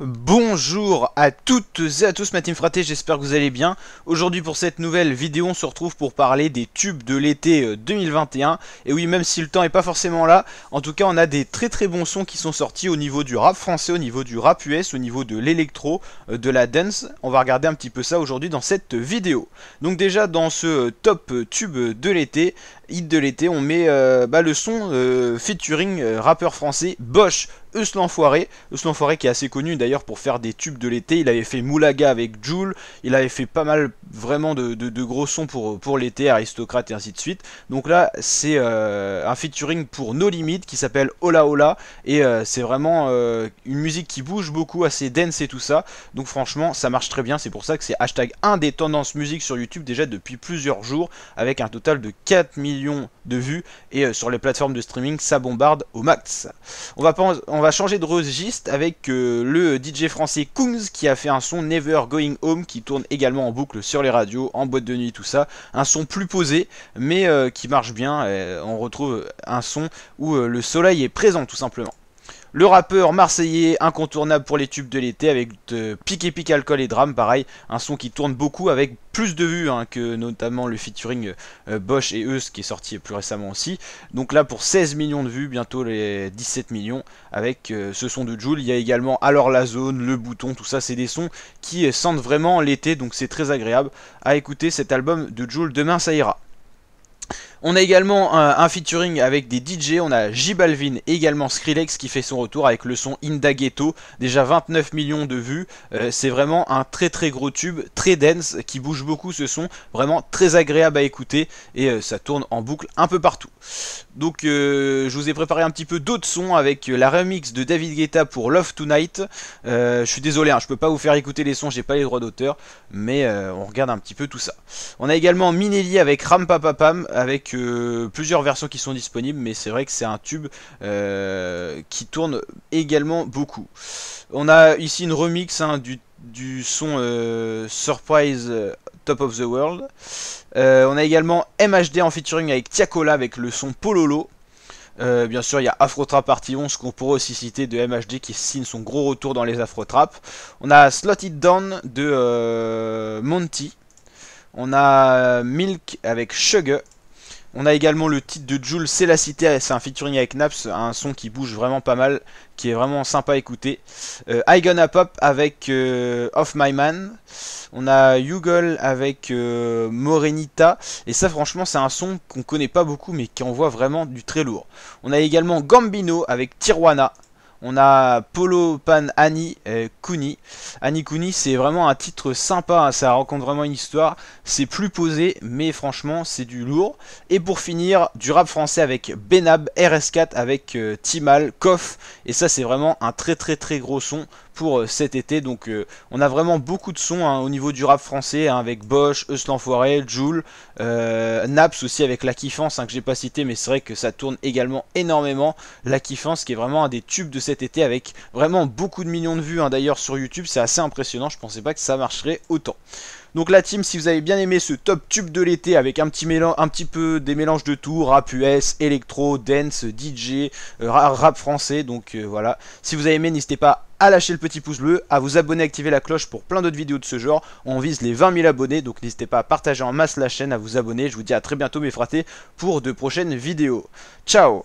Bonjour à toutes et à tous, ma team fraté j'espère que vous allez bien. Aujourd'hui pour cette nouvelle vidéo, on se retrouve pour parler des tubes de l'été 2021. Euh, et oui, même si le temps est pas forcément là, en tout cas on a des très très bons sons qui sont sortis au niveau du rap français, au niveau du rap US, au niveau de l'électro, euh, de la dance. On va regarder un petit peu ça aujourd'hui dans cette vidéo. Donc déjà dans ce euh, top tube de l'été, hit de l'été, on met bah, le son featuring rappeur français Bosch. Us Foiré, Us l'enfoiré qui est assez connu d'ailleurs pour faire des tubes de l'été. Il avait fait Moulaga avec Joule. Il avait fait pas mal vraiment de, gros sons pour, pour l'été, Aristocrate et ainsi de suite. Donc là, c'est euh, un featuring pour No limites qui s'appelle Hola Hola. Et euh, c'est vraiment euh, une musique qui bouge beaucoup, assez dense et tout ça. Donc franchement, ça marche très bien. C'est pour ça que c'est hashtag 1 des tendances musique sur YouTube déjà depuis plusieurs jours avec un total de 4 millions de vues. Et sur les plateformes de streaming, ça bombarde au max. On va, pas, en on va changer de registre avec euh, le DJ français Kungs qui a fait un son Never Going Home qui tourne également en boucle sur les radios, en boîte de nuit, tout ça. Un son plus posé mais euh, qui marche bien. Euh, on retrouve un son où le soleil est présent tout simplement. Le rappeur marseillais, incontournable pour les tubes de l'été, avec de euh, pique et pique alcool et drame, pareil, un son qui tourne beaucoup avec plus de vues hein, que notamment le featuring euh, Bosch et Eus qui est sorti plus récemment aussi. Donc là pour 16 millions de vues, bientôt les 17 millions avec euh, ce son de Joule. Il y a également Alors la zone, Le bouton, tout ça c'est des sons qui sentent vraiment l'été donc c'est très agréable à écouter cet album de Joule Demain ça ira. On a également euh, un, featuring avec des DJ, on a J Balvin également Skrillex qui fait son retour avec le son Inda Ghetto, déjà 29 millions de vues, euh, c'est vraiment un très très gros tube, très dense, qui bouge beaucoup ce son, vraiment très agréable à écouter et euh, ça tourne en boucle un peu partout. Donc je vous ai préparé un petit peu d'autres sons avec la remix de David Guetta pour Love Tonight, je suis désolé, je hein, je peux pas vous faire écouter les sons, j'ai pas les droits d'auteur, mais on regarde un petit peu tout ça. On a également Minelli avec Ram Papapam, avec plusieurs versions qui sont disponibles, mais c'est vrai que c'est un tube euh, qui tourne également beaucoup. On a ici une remix hein, du, du, son euh, Surprise euh, Top of the World. on a également MHD en featuring avec Tiakola avec le son Pololo. bien sûr, il y a Afrotrap Partie 11 qu'on pourrait aussi citer de MHD qui signe son gros retour dans les Afrotrap. On a Slot It Down de Monty. On a Milk avec Sugar. On a également le titre de Jules, c'est la cité, c'est un featuring avec Naps, un son qui bouge vraiment pas mal, qui est vraiment sympa à écouter. Euh, I Gonna Pop avec euh, Off My Man. On a Yugol avec euh, Morenita. Et ça franchement c'est un son qu'on connaît pas beaucoup mais qui envoie vraiment du très lourd. On a également Gambino avec Tijuana. On a Polo Pan Annie Kuni. Euh, Annie Kuni, c'est vraiment un titre sympa, hein. ça rencontre vraiment une histoire. C'est plus posé, mais franchement, c'est du lourd. Et pour finir, du rap français avec Benab, RS4 avec euh, Timal, Koff. Et ça, c'est vraiment un très très très gros son pour euh, cet été. Donc euh, on a vraiment beaucoup de sons hein, au niveau du rap français hein, avec Bosch, Euslan l'Enfoiré, Joule, euh, Naps aussi avec La Kiffance hein, que j'ai pas cité mais c'est vrai que ça tourne également énormément. La Kiffance qui est vraiment un des tubes de cet été avec vraiment beaucoup de millions de vues d'ailleurs sur YouTube. C'est assez impressionnant, je pensais pas que ça marcherait autant. Donc la team, si vous avez bien aimé ce top tube de l'été avec un petit, mélange, un petit peu des mélanges de tout, rap US, électro, dance, DJ, rap français, donc voilà. Si vous avez aimé, n'hésitez pas à lâcher le petit pouce bleu, à vous abonner, activer la cloche pour plein d'autres vidéos de ce genre. On vise les 20 000 abonnés, donc n'hésitez pas à partager en masse la chaîne, à vous abonner. Je vous dis à très bientôt mes fratés pour de prochaines vidéos. Ciao